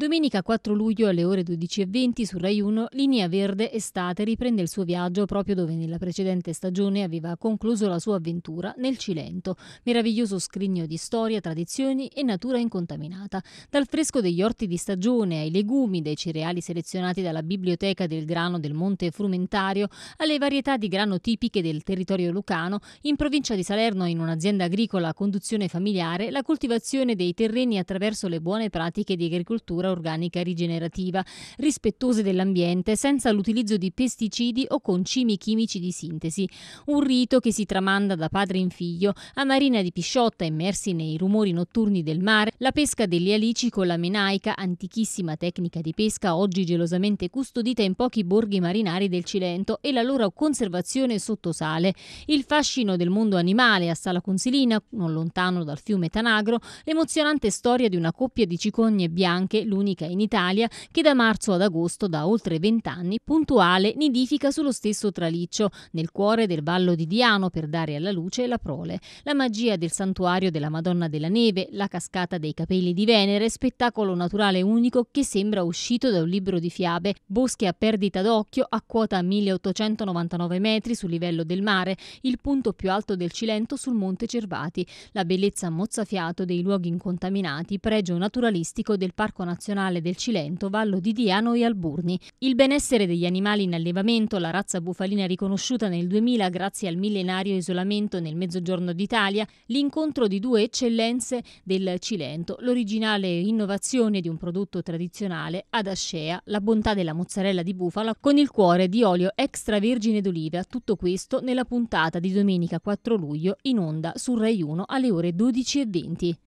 Domenica 4 luglio alle ore 12.20 su Rai 1 Linea Verde Estate riprende il suo viaggio proprio dove nella precedente stagione aveva concluso la sua avventura nel Cilento, meraviglioso scrigno di storia, tradizioni e natura incontaminata. Dal fresco degli orti di stagione ai legumi, dei cereali selezionati dalla biblioteca del grano del Monte Frumentario, alle varietà di grano tipiche del territorio lucano, in provincia di Salerno in un'azienda agricola a conduzione familiare la coltivazione dei terreni attraverso le buone pratiche di agricoltura organica rigenerativa, rispettose dell'ambiente, senza l'utilizzo di pesticidi o concimi chimici di sintesi. Un rito che si tramanda da padre in figlio a Marina di Pisciotta, immersi nei rumori notturni del mare, la pesca degli alici con la menaica, antichissima tecnica di pesca oggi gelosamente custodita in pochi borghi marinari del Cilento, e la loro conservazione sotto sale. Il fascino del mondo animale a Sala Consilina, non lontano dal fiume Tanagro, l'emozionante storia di una coppia di cicogne bianche, l'unica unica in Italia, che da marzo ad agosto da oltre vent'anni puntuale nidifica sullo stesso traliccio, nel cuore del Vallo di Diano per dare alla luce la prole. La magia del santuario della Madonna della Neve, la cascata dei capelli di Venere, spettacolo naturale unico che sembra uscito da un libro di fiabe, boschi a perdita d'occhio a quota 1899 metri sul livello del mare, il punto più alto del Cilento sul Monte Cervati, la bellezza mozzafiato dei luoghi incontaminati, pregio naturalistico del Parco Nazionale nazionale del Cilento, Vallo di Diano e Alburni. Il benessere degli animali in allevamento, la razza bufalina riconosciuta nel 2000 grazie al millenario isolamento nel mezzogiorno d'Italia, l'incontro di due eccellenze del Cilento, l'originale innovazione di un prodotto tradizionale ad Ascea, la bontà della mozzarella di bufala con il cuore di olio extravergine d'oliva, tutto questo nella puntata di domenica 4 luglio in onda su Rai 1 alle ore 12.20.